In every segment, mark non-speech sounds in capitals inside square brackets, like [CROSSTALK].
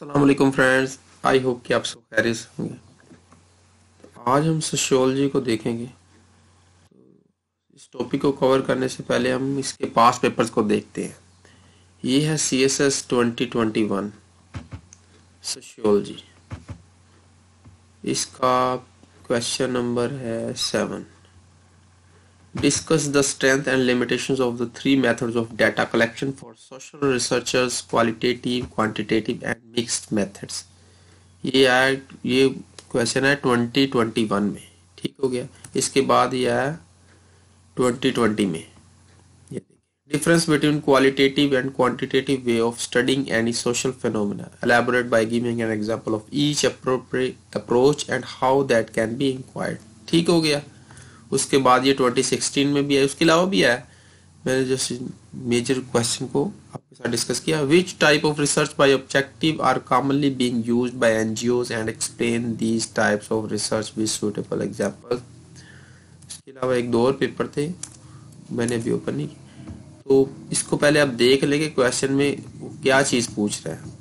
Aslam friends I hope कि आप सब खैरियत होंगे तो आज हम सोशोलॉजी को देखेंगे तो इस टॉपिक को कवर करने से पहले हम इसके पास पेपर्स को देखते हैं ये है C S S twenty twenty one sociology इसका क्वेश्चन नंबर है seven discuss the strength and limitations of the three methods of data collection for social researchers qualitative quantitative and mixed methods ये आया ये क्वेश्चन है 2021 में ठीक हो गया इसके बाद ये आया 2020 में difference between qualitative and quantitative way of studying any social phenomena elaborate by giving an example of each appropriate approach and how that can be inquired ठीक हो गया उसके बाद ये 2016 में भी है उसके अलावा भी है मैंने जो मेजर क्वेश्चन को आपके साथ डिस्कस किया which type of research by objective are commonly being used by NGOs and explain these types of research with suitable example इसके अलावा एक दो और पेपर थे मैंने अभी ओपन नहीं तो इसको पहले आप देख लेंगे क्वेश्चन में क्या चीज़ पूछ रहा है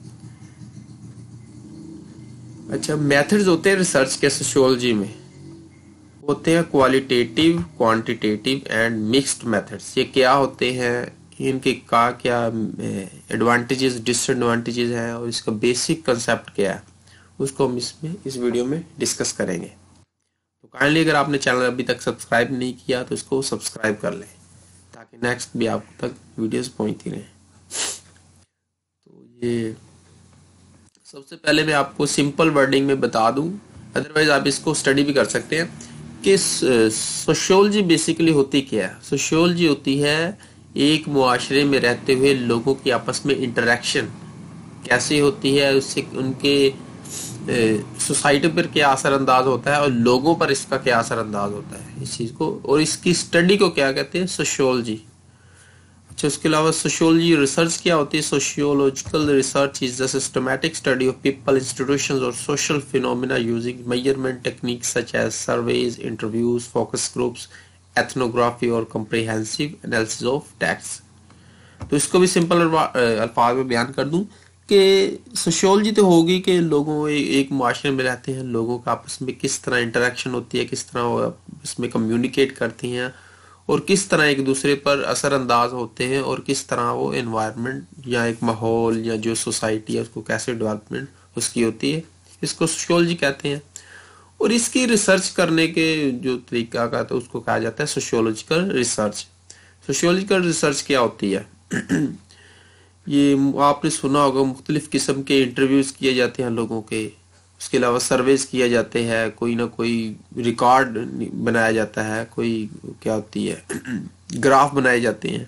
अच्छा मेथड्स होते हैं रिसर्च के सोशोलॉजी में होते हैं qualitative quantitative and mixed methods ये क्या होते हैं इनके का क्या एडवांटेजेस डिसएडवांटेजेस हैं और इसका बेसिक कंसेप्ट क्या है उसको हम इसमें इस वीडियो में डिस्कस करेंगे तो काइंडली अगर आपने चैनल अभी तक सब्सक्राइब नहीं किया तो इसको सब्सक्राइब कर लें ताकि नेक्स्ट भी आप तक वीडियोस पहुंचती रहें तो ये सबसे पहले मैं आपको सिंपल वर्डिंग में बता दूं अदरवाइज आप इसको स्टडी भी कर सकते हैं कि सोशोलॉजी बेसिकली होती क्या है सोशोलॉजी होती है एक मुआरे में रहते हुए लोगों की आपस में इंटरेक्शन कैसे होती है उससे उनके सोसाइटी पर क्या असर अंदाज होता है और लोगों पर इसका क्या असर अंदाज होता है इस चीज़ को और इसकी स्टडी को क्या कहते हैं सोशोलॉजी अच्छा इसके अलावा सोशियोलॉजी रिसर्च क्या होती है sociological research is the systematic study of people institution और social phenomena using measurement technique such as surveys interviews focus groups ethnography और कंप्रिहेंसिव एनालिसिस ऑफ टैक्स तो इसको भी सिंपल अल्फाज में बयान कर दूं कि सोशियोलॉजी तो होगी कि लोगों एक माशरे में रहते हैं लोगों का आपस में किस तरह इंटरेक्शन होती है किस तरह इसमें कम्युनिकेट करते हैं और किस तरह एक दूसरे पर असरअंदाज होते हैं और किस तरह वो इन्वायरमेंट या एक माहौल या जो सोसाइटी है उसको कैसे डेवलपमेंट उसकी होती है इसको सोशोलॉजी कहते हैं और इसकी रिसर्च करने के जो तरीका का तो उसको कहा जाता है सोशियोलॉजिकल रिसर्च सोशियोलॉजिकल रिसर्च क्या होती है [CLEARS THROAT] ये आपने सुना होगा मुख्तलिफ किस्म के इंटरव्यूज किए जाते हैं लोगों के उसके अलावा सर्वेस किया जाते हैं कोई ना कोई रिकॉर्ड बनाया जाता है कोई क्या होती है ग्राफ [CLEARS THROAT] बनाए जाते हैं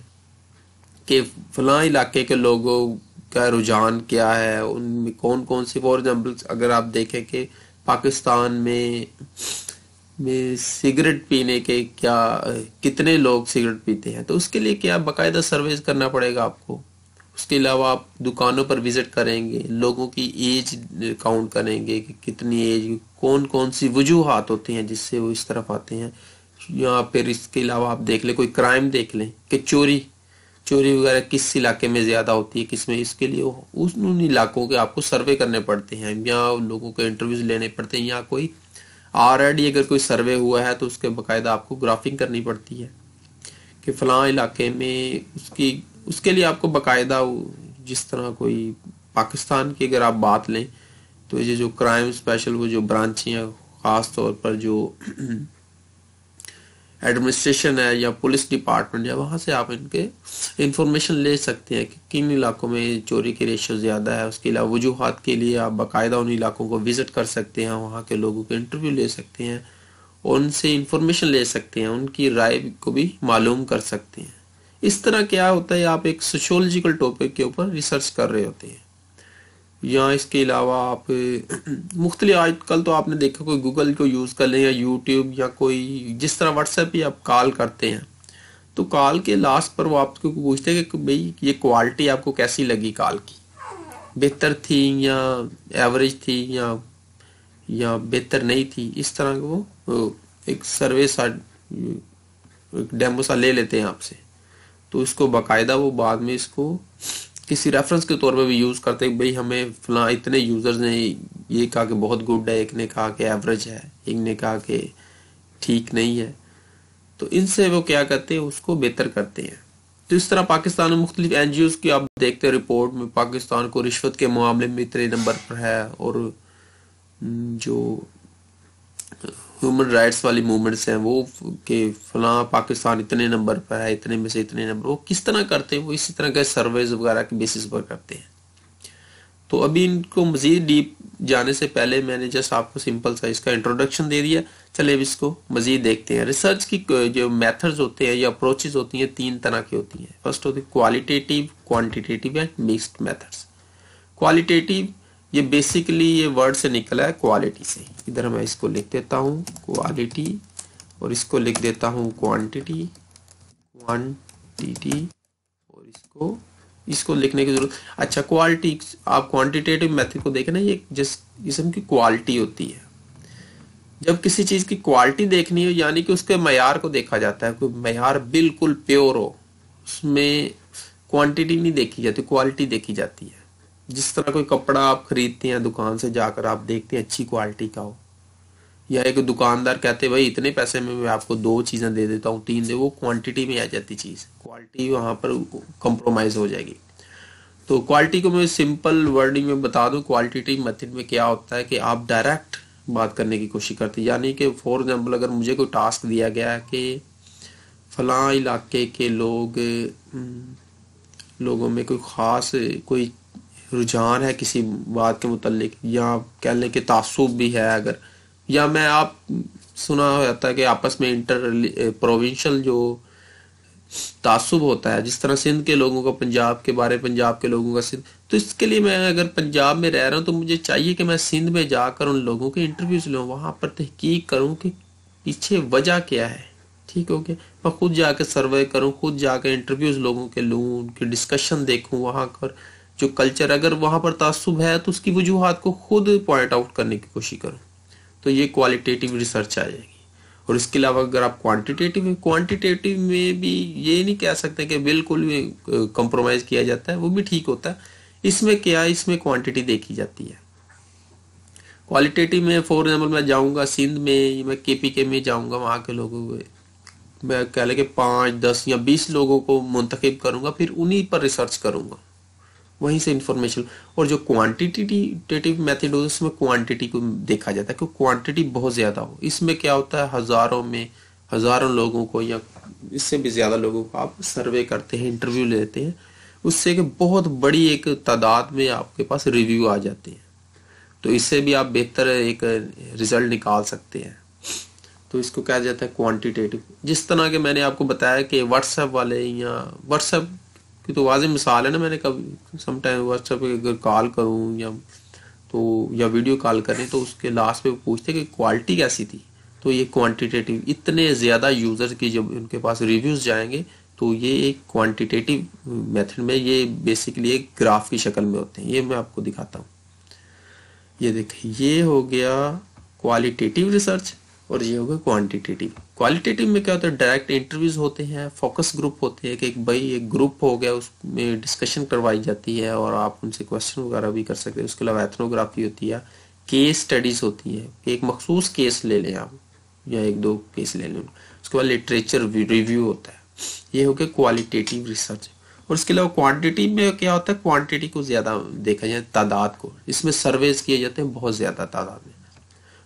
कि फला इलाके के लोगों का रुझान क्या है उनमें कौन कौन से फॉर एग्जांपल अगर आप देखें कि पाकिस्तान में में सिगरेट पीने के क्या कितने लोग सिगरेट पीते हैं तो उसके लिए क्या बाकायदा सर्वेस करना पड़ेगा आपको उसके अलावा आप दुकानों पर विजिट करेंगे लोगों की एज काउंट करेंगे कि कितनी एज कौन कौन सी वजूहत होती हैं जिससे वो इस तरफ आते हैं या फिर इसके अलावा आप देख लें कोई क्राइम देख लें कि चोरी चोरी वगैरह किस इलाके में ज़्यादा होती है किस में इसके लिए उस उन इलाकों के आपको सर्वे करने पड़ते हैं या लोगों के इंटरव्यूज लेने पड़ते हैं या कोई ऑलरेडी अगर कोई सर्वे हुआ है तो उसके बाकायदा आपको ग्राफिंग करनी पड़ती है कि फलां इलाके में उसकी उसके लिए आपको बकायदा जिस तरह कोई पाकिस्तान की अगर आप बात लें तो ये जो क्राइम स्पेशल वो जो ब्रांच हैं ख़ास तौर पर जो एडमिनिस्ट्रेशन [CLEARS THROAT] है या पुलिस डिपार्टमेंट है वहाँ से आप इनके इंफॉर्मेशन ले सकते हैं कि किन इलाकों में चोरी के रेशो ज़्यादा है उसके अलावा वजूहत के लिए आप बाकायदा उन इलाकों को विज़िट कर सकते हैं वहाँ के लोगों के इंटरव्यू ले सकते हैं उनसे इंफॉर्मेशन ले सकते हैं उनकी राय को भी मालूम कर सकते हैं इस तरह क्या होता है आप एक सोशोलॉजिकल टॉपिक के ऊपर रिसर्च कर रहे होते हैं या इसके अलावा आप [CLEARS THROAT] मुख्तलि आजकल तो आपने देखा कोई गूगल को यूज़ कर लें या यूट्यूब या कोई जिस तरह व्हाट्सएप पे आप कॉल करते हैं तो कॉल के लास्ट पर वो आपको पूछते हैं कि भाई ये क्वालिटी आपको कैसी लगी कॉल की बेहतर थी या एवरेज थी या या बेहतर नहीं थी इस तरह का वो एक सर्वे सा एक डेमो सा ले लेते हैं आपसे तो इसको बाकायदा वो बाद में इसको किसी रेफरेंस के तौर पे भी यूज़ करते हैं भाई हमें फला इतने यूज़र्स ने ये कहा कि बहुत गुड है एक ने कहा कि एवरेज है एक ने कहा कि ठीक नहीं है तो इनसे वो क्या करते हैं उसको बेहतर करते हैं तो इस तरह पाकिस्तान में मुख्तलि एन जी ओज़ की आप देखते हैं रिपोर्ट में पाकिस्तान को रिश्वत के मामले में इतने नंबर पर है और जो ह्यूमन राइट्स वाली मूवमेंट्स हैं वो के फला पाकिस्तान इतने नंबर पर है इतने में से इतने नंबर वो किस तरह करते हैं वो इसी तरह के सर्वेज वगैरह के बेसिस पर करते हैं तो अभी इनको मज़ीद डीप जाने से पहले मैंने जस्ट आपको सिंपल सा इसका इंट्रोडक्शन दे दिया चले अब इसको मज़ीद देखते हैं रिसर्च की जो मेथड्स होते हैं या अप्रोचेज होती हैं तीन तरह की होती हैं फर्स्ट होती है qualitative quantitative and mixed methods qualitative ये बेसिकली ये वर्ड से निकला है क्वालिटी से इधर मैं इसको लिख देता हूँ क्वालिटी और इसको लिख देता हूँ क्वांटिटी क्वांटिटी और इसको इसको लिखने की जरूरत अच्छा क्वालिटी आप क्वांटिटेटिव मेथड को देखें ना ये जिस किस्म की क्वालिटी होती है जब किसी चीज़ की क्वालिटी देखनी हो यानी कि उसके मैार को देखा जाता है कोई मैार बिल्कुल प्योर हो उसमें क्वांटिटी नहीं देखी जाती क्वालिटी देखी जाती है जिस तरह कोई कपड़ा आप खरीदते हैं दुकान से जाकर आप देखते हैं अच्छी क्वालिटी का हो या एक दुकानदार कहते भाई इतने पैसे में मैं आपको दो चीज़ें दे देता हूँ तीन दे वो क्वांटिटी में आ जाती चीज़ क्वालिटी वहां पर कंप्रोमाइज़ हो जाएगी तो क्वालिटी को मैं सिंपल वर्डिंग में बता दू क्वालिटी मेथड में क्या होता है कि आप डायरेक्ट बात करने की कोशिश करते हैं यानी कि फॉर एग्जाम्पल अगर मुझे कोई टास्क दिया गया है कि फला इलाके के लोग हम्म, लोगों में कोई ख़ास कोई रुझान है किसी बात के मुतलिक या कह लें कि तासुब भी है अगर या मैं आप सुना जाता है कि आपस में इंटर प्रोविंशल eh, जो तासुब होता है जिस तरह सिंध के लोगों का पंजाब के बारे पंजाब के लोगों का सिंध तो इसके लिए मैं अगर पंजाब में रह रहा हूँ तो मुझे चाहिए कि मैं सिंध में जाकर उन लोगों के इंटरव्यूज लूँ वहाँ पर तहकीक करूँ कि पीछे वजह क्या है ठीक हो गया मैं खुद जाकर सर्वे करूँ खुद जाकर इंटरव्यूज लोगों के लूँ उनकी डिस्कशन देखूँ वहाँ कर जो कल्चर अगर वहाँ पर तासुब है तो उसकी वजूहत को खुद पॉइंट आउट करने की कोशिश करो तो ये क्वालिटेटिव रिसर्च आ जाएगी और इसके अलावा अगर आप क्वांटिटेटिव क्वांटिटेटिव में भी ये नहीं कह सकते कि बिल्कुल भी कंप्रोमाइज़ किया जाता है वो भी ठीक होता है इसमें क्या इसमें क्वांटिटी देखी जाती है क्वालिटेटिव में फॉर एग्जाम्पल मैं जाऊँगा सिंध में मैं के पी के में जाऊँगा वहाँ के लोगों को मैं कह लें कि पाँच दस या बीस लोगों को मुंतखब करूँगा फिर उन्हीं पर रिसर्च करूंगा वहीं से इन्फॉर्मेशन और जो क्वांटिटेटिव मेथड हो उसमें क्वांटिटी को देखा जाता है क्योंकि क्वांटिटी बहुत ज़्यादा हो इसमें क्या होता है हज़ारों में हज़ारों लोगों को या इससे भी ज़्यादा लोगों को आप सर्वे करते हैं इंटरव्यू लेते हैं उससे कि बहुत बड़ी एक तादाद में आपके पास रिव्यू आ जाते हैं तो इससे भी आप बेहतर एक रिजल्ट निकाल सकते हैं तो इसको कहा जाता है क्वांटिटेटिव जिस तरह के मैंने आपको बताया कि व्हाट्सएप वाले या व्हाट्सएप कि तो वाज मिसाल है ना मैंने कभी समटाइम व्हाट्सएप पे अगर कॉल करूँ या तो या वीडियो कॉल करें तो उसके लास्ट पे पूछते कि क्वालिटी कैसी थी तो ये क्वांटिटेटिव इतने ज़्यादा यूज़र की जब उनके पास रिव्यूज़ जाएंगे तो ये एक क्वांटिटेटिव मेथड में ये बेसिकली एक ग्राफ की शक्ल में होते हैं ये मैं आपको दिखाता हूँ ये देखिए ये हो गया क्वालिटेटिव रिसर्च और ये हो गया क्वांटिटेटिव क्वालिटेटिव में क्या होता है डायरेक्ट इंटरव्यूज होते हैं फोकस ग्रुप होते हैं कि एक भाई एक ग्रुप हो गया उसमें डिस्कशन करवाई जाती है और आप उनसे क्वेश्चन वगैरह भी कर सकते हैं उसके अलावा एथनोग्राफी होती है केस स्टडीज होती है एक मखसूस केस ले लें आप या एक दो केस ले लें उसके बाद लिटरेचर रिव्यू होता है ये हो गया क्वालिटेटिव रिसर्च और इसके अलावा क्वांटिटी में क्या होता है क्वांटिटी को ज़्यादा देखा जाए तादाद को इसमें सर्वेज किए जाते हैं बहुत ज़्यादा तादाद में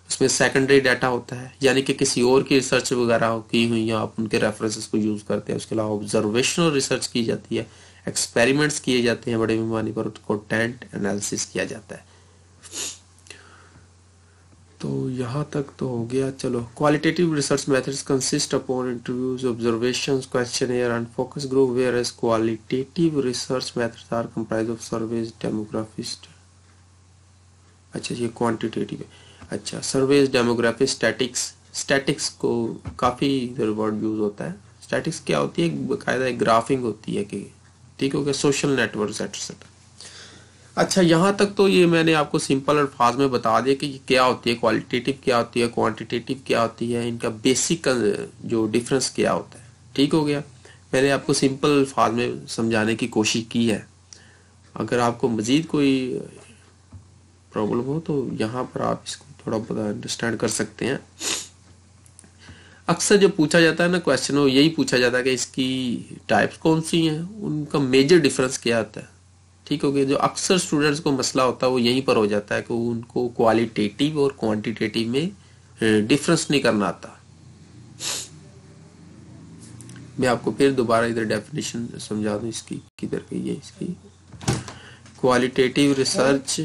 उसमें सेकेंडरी डाटा होता है यानी कि किसी और की रिसर्च वगैरह की हुई है आप उनके रेफरेंसेस को यूज करते हैं उसके अलावा ऑब्जर्वेशनल रिसर्च की जाती है एक्सपेरिमेंट्स किए जाते हैं बड़े पैमाने पर उसको टेंट एनालिसिस किया जाता है तो यहाँ तक तो हो गया चलो qualitative research methods consist upon interviews observations questionnaire and focus group whereas qualitative research methods are comprise of surveys demographics अच्छा ये क्वांटिटेटिव है अच्छा सर्वेज डेमोग्राफी स्टैटिक्स स्टैटिक्स को काफ़ी इधर वर्ड यूज़ होता है स्टैटिक्स क्या होती है एक बाकायदा एक ग्राफिंग होती है कि ठीक हो गया सोशल नेटवर्क एटसेट्रा अच्छा यहाँ तक तो ये मैंने आपको सिंपल अल्फाज में बता दिया कि क्या होती है क्वालिटेटिव क्या होती है क्वांटिटेटिव क्या होती है इनका बेसिक जो डिफरेंस क्या होता है ठीक हो गया मैंने आपको सिंपल अल्फाज में समझाने की कोशिश की है अगर आपको मज़ीद कोई प्रॉब्लम हो तो यहाँ पर आप इसको थोड़ा बहुत अंडरस्टैंड कर सकते हैं अक्सर जो पूछा जाता है ना क्वेश्चन वो यही पूछा जाता है कि इसकी टाइप्स कौन सी हैं उनका मेजर डिफरेंस क्या आता है ठीक हो गया जो अक्सर स्टूडेंट्स को मसला होता है वो यहीं पर हो जाता है कि उनको क्वालिटेटिव और क्वांटिटेटिव में डिफरेंस नहीं करना आता मैं आपको फिर दोबारा इधर डेफिनेशन समझा दूं इसकी किधर गई है इसकी क्वालिटेटिव रिसर्च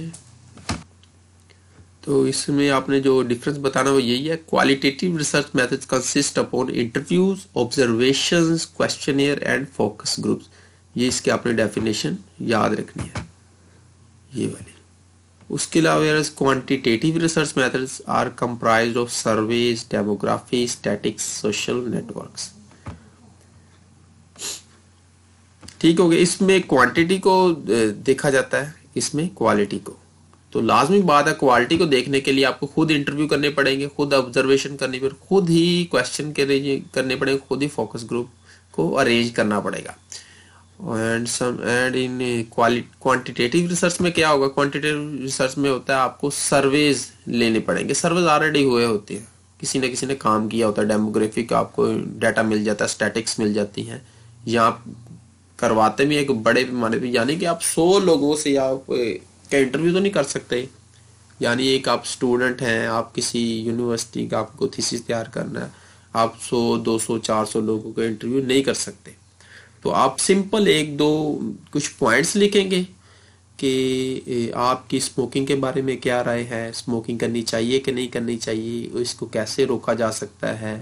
तो इसमें आपने जो डिफरेंस बताना वो यही है qualitative research methods consist upon interviews observation question and focus groups ये इसके आपने डेफिनेशन याद रखनी है ये वाली उसके अलावा quantitative research methods are comprise of surveys demography statics social networks ठीक हो गया इसमें क्वांटिटी को देखा जाता है इसमें क्वालिटी को तो लाजमी बात है क्वालिटी को देखने के लिए आपको खुद इंटरव्यू करने पड़ेंगे खुद ऑब्जर्वेशन करनी पर खुद ही क्वेश्चन करने पड़ेंगे खुद ही फोकस ग्रुप को अरेंज करना पड़ेगा and some and in quantitative research में क्या होगा क्वांटिटेटिव रिसर्च में होता है आपको सर्वेज लेने पड़ेंगे सर्वेज ऑलरेडी हुए होते हैं किसी ने किसी ने काम किया होता है डेमोग्राफिक आपको डाटा मिल जाता है स्टैटिक्स मिल जाती है या आप करवाते भी एक बड़े पैमाने पर यानी कि आप सौ लोगों से आप क्या इंटरव्यू तो नहीं कर सकते यानी एक आप स्टूडेंट हैं आप किसी यूनिवर्सिटी का आपको थीसिस तैयार करना है आप 100 200 400 लोगों का इंटरव्यू नहीं कर सकते तो आप सिंपल एक दो कुछ पॉइंट्स लिखेंगे कि आपकी स्मोकिंग के बारे में क्या राय है स्मोकिंग करनी चाहिए कि नहीं करनी चाहिए इसको कैसे रोका जा सकता है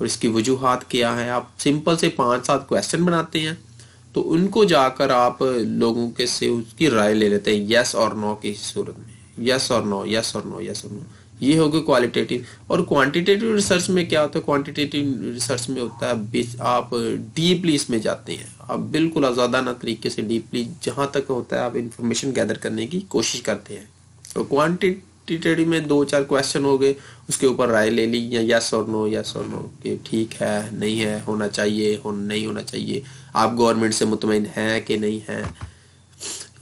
और इसकी वजूहत क्या है आप सिंपल से पाँच सात क्वेश्चन बनाते हैं तो उनको जाकर आप लोगों के से उसकी राय ले लेते हैं यस और नो की सूरत में यस और नो यस और नो यस और नो ये हो गया क्वालिटेटिव और क्वांटिटेटिव रिसर्च में क्या होता है क्वांटिटेटिव रिसर्च में होता है आप डीपली इसमें जाते हैं आप बिल्कुल आज़ादाना तरीके से डीपली जहाँ तक होता है आप इंफॉर्मेशन गैदर करने की कोशिश करते हैं तो क्वांटिटेटिव में दो चार क्वेश्चन हो गए उसके ऊपर राय ले ली या यस और नो यस और नो कि ठीक है नहीं है होना चाहिए हो नहीं होना चाहिए आप गवर्नमेंट से मुतमिन हैं कि नहीं है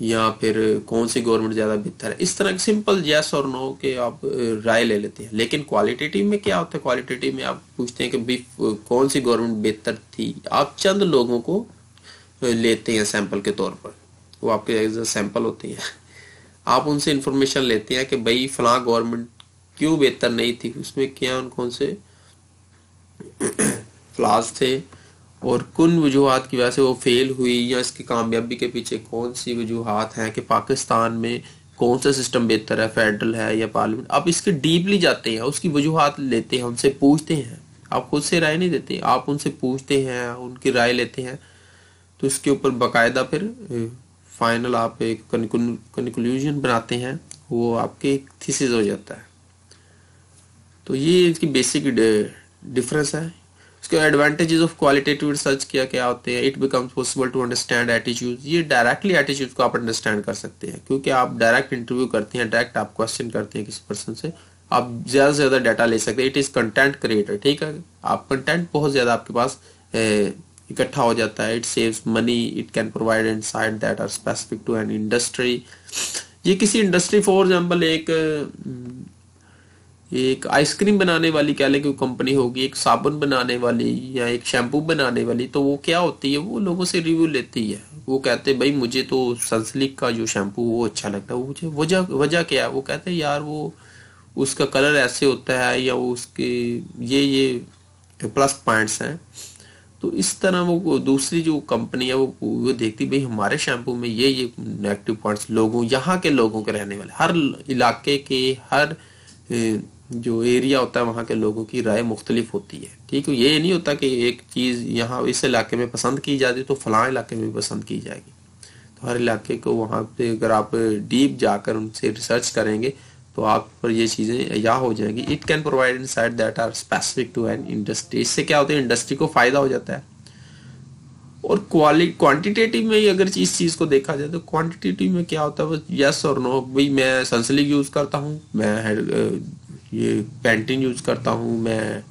या फिर कौन सी गवर्नमेंट ज़्यादा बेहतर है इस तरह के सिंपल येस और नो के आप राय ले लेते हैं लेकिन क्वालिटेटिव में क्या होता है क्वालिटेटिव में आप पूछते हैं कि भी कौन सी गवर्नमेंट बेहतर थी आप चंद लोगों को लेते हैं सैंपल के तौर पर वो आपके एज सैंपल होते हैं आप उनसे इंफॉर्मेशन लेते हैं कि भाई फला गवर्नमेंट क्यों बेहतर नहीं थी उसमें क्या उन कौन से फ्लास थे और कुन वजूहत की वजह से वो फेल हुई या इसकी कामयाबी के पीछे कौन सी वजूहत हैं कि पाकिस्तान में कौन सा सिस्टम बेहतर है फेडरल है या पार्लियामेंट आप इसके डीपली जाते हैं उसकी वजूहत लेते हैं उनसे पूछते हैं आप खुद से राय नहीं देते आप उनसे पूछते हैं उनकी राय लेते हैं तो इसके ऊपर बाकायदा फिर फाइनल आप एक कंक्लूजन बनाते हैं वो आपके एक थीसिस हो जाता है तो ये इसकी बेसिक डिफरेंस है इसके एडवांटेजेस ऑफ क्वालिटेटिव रिसर्च किया क्या होते हैं it becomes possible to understand attitude ये डायरेक्टली एटीट्यूड को आप अंडरस्टैंड कर सकते हैं क्योंकि आप डायरेक्ट इंटरव्यू करते हैं डायरेक्ट आप क्वेश्चन करते हैं किसी पर्सन से आप ज़्यादा से ज़्यादा डाटा ले सकते हैं इट इज़ कंटेंट क्रिएटर ठीक है आप कंटेंट बहुत ज़्यादा आपके पास इकट्ठा हो जाता है it saves money it can provide and side that are specific to an industry ये किसी इंडस्ट्री फॉर एग्जाम्पल एक एक आइसक्रीम बनाने वाली कह लें कोई कंपनी होगी एक साबुन बनाने वाली या एक शैम्पू बनाने वाली तो वो क्या होती है वो लोगों से रिव्यू लेती है वो कहते हैं भाई मुझे तो सनस्लिक का जो शैम्पू वो अच्छा लगता है मुझे वजह वजह क्या है वो कहते हैं यार वो उसका कलर ऐसे होता है या वो उसके ये ये प्लस पॉइंट्स हैं तो इस तरह वो दूसरी जो कंपनी है वो वो देखती भाई हमारे शैम्पू में ये ये नेगेटिव पॉइंट्स लोगों यहाँ के लोगों के रहने वाले हर इलाके के हर जो एरिया होता है वहाँ के लोगों की राय मुख्तलिफ होती है ठीक है ये नहीं होता कि एक चीज़ यहाँ इस इलाके में पसंद की जाती तो फला इलाके में भी पसंद की जाएगी तो हर इलाके को वहाँ पे अगर आप डीप जाकर उनसे रिसर्च करेंगे तो आप पर ये चीज़ें या हो जाएंगी it can provide insights that are specific to an industry इससे क्या होता है इंडस्ट्री को फ़ायदा हो जाता है और क्वालिटी क्वांटिटेटिव में ही अगर इस चीज़ को देखा जाए तो क्वांटिटेटिव में क्या होता है यस और नो भाई मैं सनसिलिक यूज़ करता हूँ मैं ये पेंटिंग यूज़ करता हूँ मैं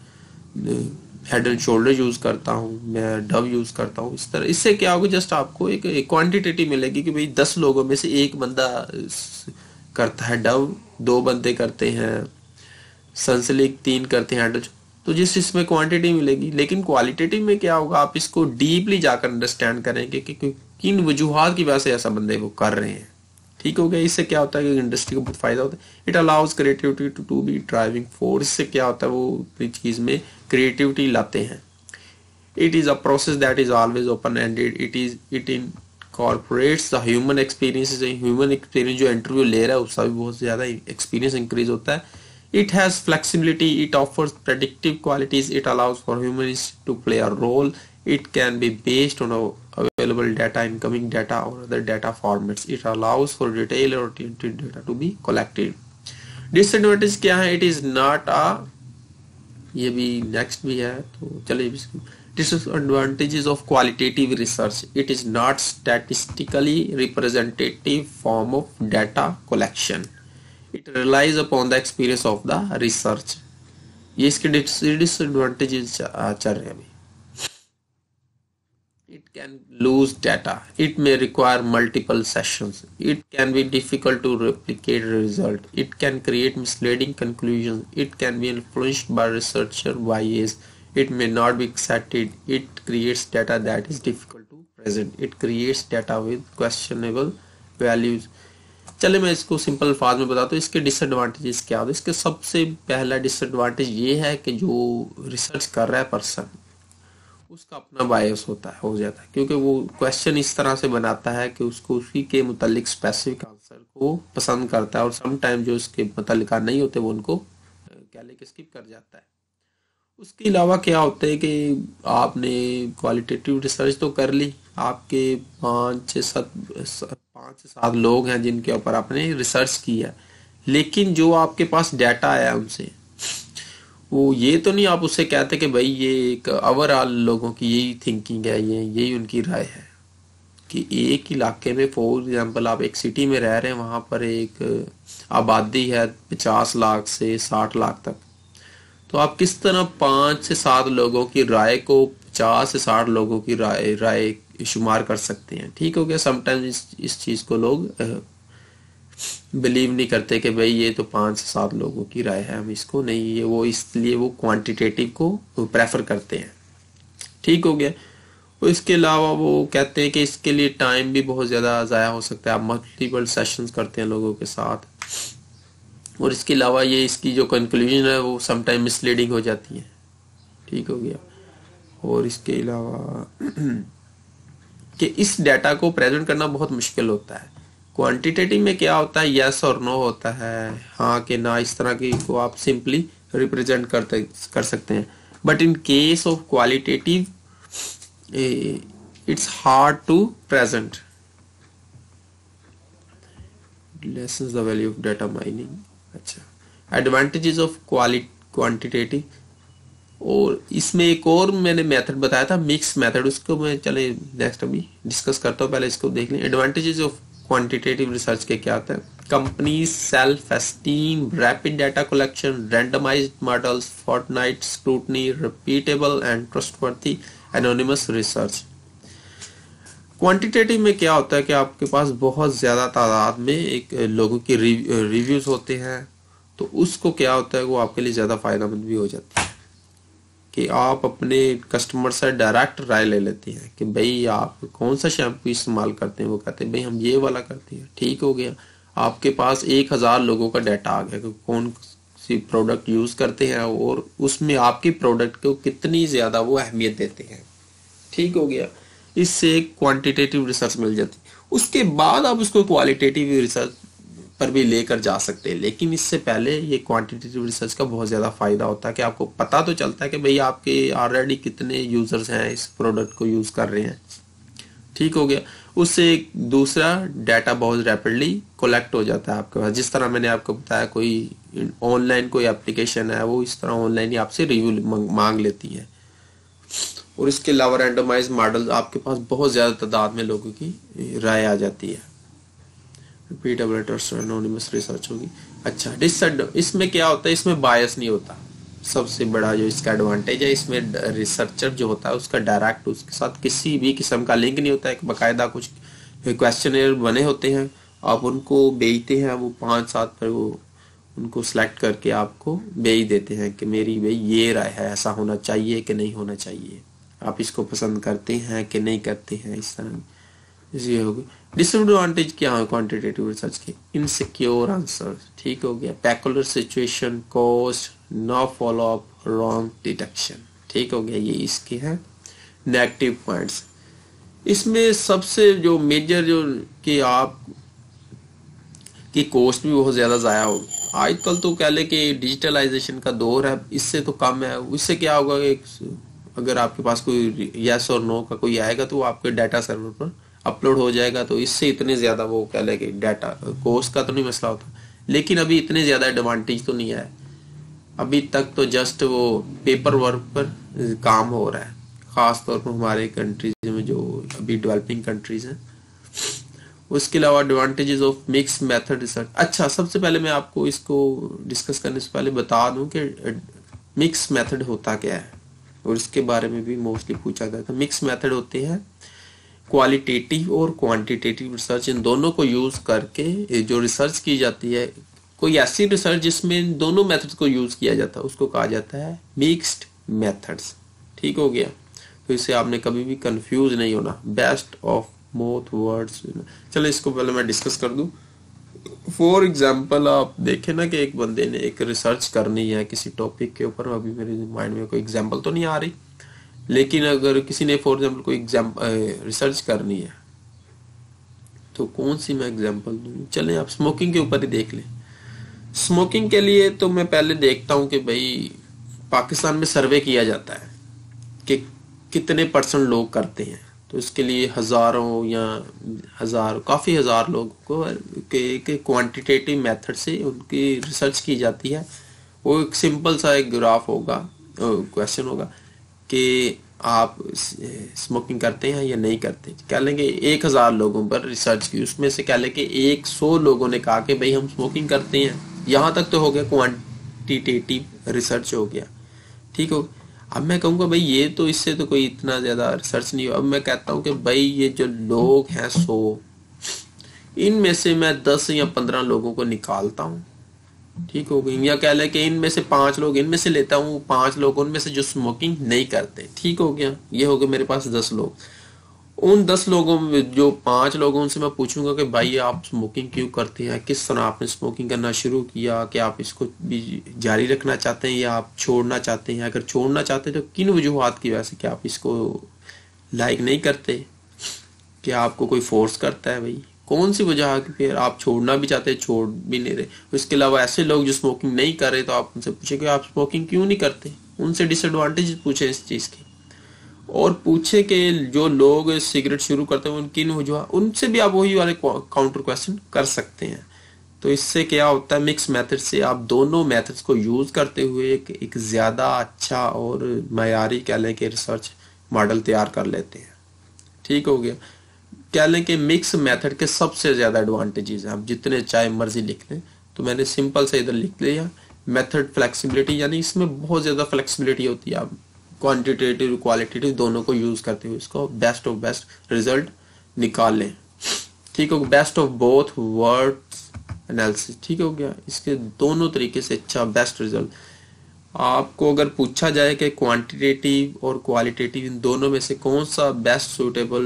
हेड एंड शोल्डर यूज़ करता हूँ मैं डव यूज़ करता हूँ इस तरह इससे क्या होगा जस्ट आपको एक क्वांटिटेटिव मिलेगी कि भाई दस लोगों में से एक बंदा करता है डव दो बंदे करते हैं सनसिलिक तीन करते हैं हेड तो जिस इसमें क्वांटिटी मिलेगी लेकिन क्वालिटेटिव में क्या होगा आप इसको डीपली जाकर अंडरस्टैंड करेंगे कि, कि किन वजूहत की वजह से ऐसा बंदे को कर रहे हैं ठीक हो गया इससे क्या होता है कि इंडस्ट्री को बहुत फायदा होता है it allows creativity to to be driving force इससे क्या होता है वो अपनी चीज में क्रिएटिविटी लाते हैं it is a process that is always open ended it is it in corporates the human experience human experience जो इंटरव्यू ले रहा है उसका भी बहुत ज़्यादा एक्सपीरियंस इंक्रीज होता है it has flexibility it offers predictive qualities it allows for human to play a role it can be based on available data incoming data or other data formats it allows for detail oriented data to be collected disadvantage क्या है it is not आ ये भी next भी है तो चलिए disadvantages of qualitative research it is not statistically representative form of data collection it relies upon the experience of the research ये इसके disadvantages चल रहे हैं अभी can lose data. It may require multiple sessions. It can be difficult to replicate result. It can create misleading conclusions. It can be influenced by researcher bias. It may not be accepted. It creates data that is difficult to present. It creates data with questionable values. चले मैं इसको simple अल्फाज में बताता हूँ इसके disadvantages क्या होते हैं इसके सबसे पहला डिसएडवांटेज ये है कि जो रिसर्च कर रहा है पर्सन उसका अपना बायस होता है हो जाता है क्योंकि वो क्वेश्चन इस तरह से बनाता है कि उसको उसी के मुतालिक स्पेसिफिक आंसर को पसंद करता है और समटाइम जो उसके मुतलका नहीं होते वो उनको क्या लेके स्किप कर जाता है उसके अलावा क्या होता है कि आपने क्वालिटेटिव रिसर्च तो कर ली आपके पाँच छः सात पाँच से सात लोग हैं जिनके ऊपर आपने रिसर्च की है लेकिन जो आपके पास डाटा आया उनसे वो ये तो नहीं आप उससे कहते कि भाई ये एक ओवरऑल लोगों की यही थिंकिंग है ये यही उनकी राय है कि एक इलाके में फॉर एग्जांपल आप एक सिटी में रह रहे हैं वहां पर एक आबादी है पचास लाख से साठ लाख तक तो आप किस तरह पांच से सात लोगों की राय को पचास से साठ लोगों की राय राय शुमार कर सकते हैं ठीक हो गया समटाइम्स इस, इस चीज़ को लोग बिलीव नहीं करते कि भाई ये तो पांच से सात लोगों की राय है हम इसको नहीं ये वो इसलिए वो क्वांटिटेटिव को प्रेफर करते हैं ठीक हो गया और इसके अलावा वो कहते हैं कि इसके लिए टाइम भी बहुत ज़्यादा ज़ाया हो सकता है आप मल्टीपल सेशन करते हैं लोगों के साथ और इसके अलावा ये इसकी जो कंक्लूजन है वो समटाइम मिसलीडिंग हो जाती है ठीक हो गया और इसके अलावा [CLEARS THROAT] कि इस डाटा को प्रेजेंट करना बहुत मुश्किल होता है क्वांटिटेटिव में क्या होता है यस और नो होता है हाँ के ना इस तरह की को आप सिंपली रिप्रेजेंट करते कर सकते हैं but in case of qualitative it's hard to present lesson the value of data mining अच्छा एडवांटेजेस ऑफ क्वालिटी क्वांटिटेटिव और इसमें एक और मैंने मेथड बताया था मिक्स मेथड उसको मैं चले नेक्स्ट अभी डिस्कस करता हूँ पहले इसको देख लें एडवांटेजेस ऑफ क्वांटिटेटिव रिसर्च के क्या आते हैं company self esteem rapid data collection randomize models fortnight scrutiny repeatable and trustworthy anonymous research quantitative में क्या होता है कि आपके पास बहुत ज़्यादा तादाद में एक लोगों की रिव्यूज़ होते हैं तो उसको क्या होता है वो आपके लिए ज़्यादा फायदेमंद भी हो जाती है कि आप अपने कस्टमर से डायरेक्ट राय ले लेते हैं कि भाई आप कौन सा शैम्पू इस्तेमाल करते हैं वो कहते हैं भाई हम ये वाला करते हैं ठीक हो गया आपके पास एक हज़ार लोगों का डाटा आ गया कि कौन सी प्रोडक्ट यूज़ करते हैं और उसमें आपकी प्रोडक्ट को कितनी ज़्यादा वो अहमियत देते हैं ठीक हो गया इससे एक क्वांटिटेटिव रिसर्च मिल जाती है उसके बाद आप उसको क्वालिटेटिव रिसर्च पर भी लेकर जा सकते हैं लेकिन इससे पहले ये क्वांटिटेटिव रिसर्च का बहुत ज़्यादा फ़ायदा होता है कि आपको पता तो चलता है कि भाई आपके ऑलरेडी कितने यूज़र्स हैं इस प्रोडक्ट को यूज़ कर रहे हैं ठीक हो गया उससे एक दूसरा डाटा बहुत रैपिडली कलेक्ट हो जाता है आपके पास जिस तरह मैंने आपको बताया कोई ऑनलाइन कोई एप्लीकेशन है वो इस तरह ऑनलाइन ही आपसे रिव्यू मांग लेती है और इसके अलावा रैंडमाइज मॉडल आपके पास बहुत ज़्यादा तादाद में लोगों की राय आ जाती है पी डब्ल्यू एनोनिमस रिसर्च होगी अच्छा डिसड इसमें क्या होता है इसमें बायस नहीं होता सबसे बड़ा जो इसका एडवांटेज है इसमें रिसर्चर जो होता है उसका डायरेक्ट उसके साथ किसी भी किस्म का लिंक नहीं होता है बाकायदा कुछ क्वेश्चन बने होते हैं आप उनको बेचते हैं वो पाँच सात पर वो उनको सेलेक्ट करके आपको बेच देते हैं कि मेरी भाई ये राय है ऐसा होना चाहिए कि नहीं होना चाहिए आप इसको पसंद करते हैं कि नहीं करते हैं इस तरह ये होगी डिसएडवांटेज क्या है क्वांटिटेटिव रिसर्च की इनसिक्योर आंसर ठीक हो गया peculiar situation cost no follow up wrong detection ठीक हो गया ये इसके हैं नेगेटिव पॉइंट्स इसमें सबसे जो मेजर जो कि आप की कॉस्ट भी बहुत ज़्यादा ज़ाया होगी आजकल तो कह ले कि डिजिटलाइजेशन का दौर है इससे तो कम है इससे क्या होगा कि अगर आपके पास कोई यस और नो का कोई आएगा तो वो आपके डाटा सर्वर पर अपलोड हो जाएगा तो इससे इतने ज़्यादा वो कह लेंगे डाटा कोर्स का तो नहीं मसला होता लेकिन अभी इतने ज़्यादा एडवांटेज तो नहीं आया अभी तक तो जस्ट वो पेपर वर्क पर काम हो रहा है ख़ास तौर पर हमारे कंट्रीज में जो अभी डेवलपिंग कंट्रीज हैं उसके अलावा advantages of mix method research अच्छा सबसे पहले मैं आपको इसको डिस्कस करने से पहले बता दूं कि मिक्स मेथड होता क्या है और इसके बारे में भी मोस्टली पूछा गया था मिक्स मेथड होते हैं क्वालिटेटिव और क्वांटिटेटिव रिसर्च इन दोनों को यूज करके जो रिसर्च की जाती है कोई ऐसी रिसर्च जिसमें दोनों मेथड को यूज किया जाता है उसको कहा जाता है मिक्स्ड मेथड्स ठीक हो गया तो इसे आपने कभी भी कंफ्यूज नहीं होना बेस्ट ऑफ मोथ वर्ड्स चलो इसको पहले मैं डिस्कस कर दूं फॉर एग्जाम्पल आप देखें ना कि एक बंदे ने एक रिसर्च करनी है किसी टॉपिक के ऊपर अभी मेरे माइंड में कोई एग्जाम्पल तो नहीं आ रही लेकिन अगर किसी ने फॉर एग्जाम्पल कोई एग्जाम रिसर्च करनी है तो कौन सी मैं एग्जाम्पल दू चले आप स्मोकिंग के ऊपर ही देख लें स्मोकिंग के लिए तो मैं पहले देखता हूँ कि भाई पाकिस्तान में सर्वे किया जाता है कि कितने परसेंट लोग करते हैं तो इसके लिए हज़ारों या हज़ार काफ़ी हज़ार लोगों को के, एक क्वांटिटेटिव मेथड से उनकी रिसर्च की जाती है वो एक सिंपल सा एक ग्राफ होगा क्वेश्चन होगा कि आप स्मोकिंग करते हैं या नहीं करते कह लेंगे एक हज़ार लोगों पर रिसर्च की उसमें से कह लेंगे एक सौ लोगों ने कहा कि भाई हम स्मोकिंग करते हैं यहां तक तो हो गया क्वान्टिटेटिव रिसर्च हो गया ठीक हो अब मैं कहूंगा भाई ये तो इससे तो कोई इतना ज़्यादा रिसर्च नहीं हो अब मैं कहता हूँ कि भाई ये जो लोग हैं सो इनमें से मैं दस या पंद्रह लोगों को निकालता हूँ ठीक हो गई या कह लें कि इनमें से पांच लोग इनमें से लेता हूँ पांच लोग उनमें से जो स्मोकिंग नहीं करते ठीक हो गया ये हो गया मेरे पास दस लोग उन दस लोगों में जो पांच लोगों उनसे मैं पूछूंगा कि भाई आप स्मोकिंग क्यों करते हैं किस तरह आपने स्मोकिंग करना शुरू किया कि आप इसको भी जारी रखना चाहते हैं या आप छोड़ना चाहते हैं अगर छोड़ना चाहते हैं तो किन वजूहत की वजह से कि आप इसको लाइक नहीं करते कि आपको कोई फोर्स करता है भाई कौन सी वजह है कि फिर आप छोड़ना भी चाहते छोड़ भी नहीं रहे इसके अलावा ऐसे लोग जो स्मोकिंग नहीं कर रहे तो आप उनसे पूछे कि आप स्मोकिंग क्यों नहीं करते उनसे डिसएडवांटेज पूछे इस चीज़ की और पूछे कि जो लोग सिगरेट शुरू करते हैं उनकी वजह उनसे भी आप वही वाले काउंटर क्वेश्चन कर सकते हैं तो इससे क्या होता है मिक्स मेथड से आप दोनों मेथड्स को यूज़ करते हुए एक, एक ज़्यादा अच्छा और मैारी कह लें कि रिसर्च मॉडल तैयार कर लेते हैं ठीक हो गया कह लें कि मिक्स मेथड के सबसे ज़्यादा एडवांटेजेस हैं आप जितने चाहे मर्जी लिख लें तो मैंने सिंपल से इधर लिख लिया मेथड फ्लेक्सिबिलिटी यानी इसमें बहुत ज़्यादा फ्लेक्सिबिलिटी होती है आप क्वान्टिटेटिव क्वालिटेटिव दोनों को यूज़ करते हुए इसको बेस्ट ऑफ बेस्ट रिजल्ट निकाल लें ठीक हो best of both words analysis ठीक हो गया इसके दोनों तरीके से अच्छा बेस्ट रिजल्ट आपको अगर पूछा जाए कि क्वांटिटेटिव और क्वालिटेटिव इन दोनों में से कौन सा बेस्ट सूटेबल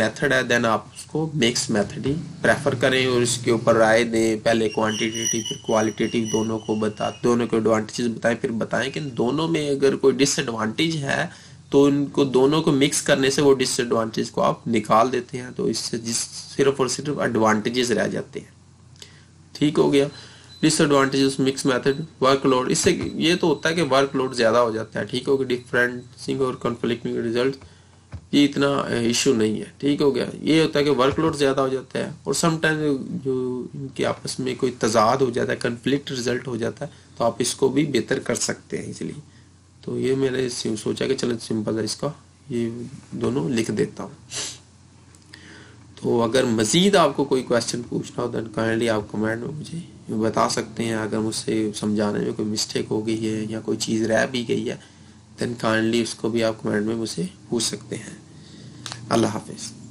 मेथड है देन आप उसको मिक्स मेथड ही प्रेफर करें और इसके ऊपर राय दें पहले क्वांटिटेटिव फिर क्वालिटेटिव दोनों को बता दोनों के एडवांटेजेस बताएं फिर बताएं कि दोनों में अगर कोई डिसएडवांटेज है तो इनको दोनों को मिक्स करने से वो डिसएडवांटेज को आप निकाल देते हैं तो इससे जिस सिर्फ और सिर्फ एडवांटेजेस रह जाते हैं ठीक हो गया डिसएडवांटेजेस मिक्स मेथड वर्कलोड इससे ये तो होता है कि वर्कलोड ज़्यादा हो जाता है ठीक हो गया डिफ्रेंसिंग और कॉन्फ्लिक्टिंग रिजल्ट ये इतना इशू नहीं है ठीक हो गया ये होता है कि वर्कलोड ज़्यादा हो जाता है और समटाइम जो इनके आपस में कोई तजाद हो जाता है कन्फ्लिक्ट रिजल्ट हो जाता है तो आप इसको भी बेहतर कर सकते हैं इसलिए तो ये मैंने सोचा कि चलो सिंपल है इसका ये दोनों लिख देता हूँ तो अगर मज़ीद आपको कोई क्वेश्चन पूछना हो तो काइंडली आप कमेंट में मुझे बता सकते हैं अगर मुझसे समझाने में कोई मिस्टेक हो गई है या कोई चीज़ रह भी गई है देन काइंडली उसको भी आप कमेंट में मुझसे पूछ सकते हैं अल्लाह हाफिज़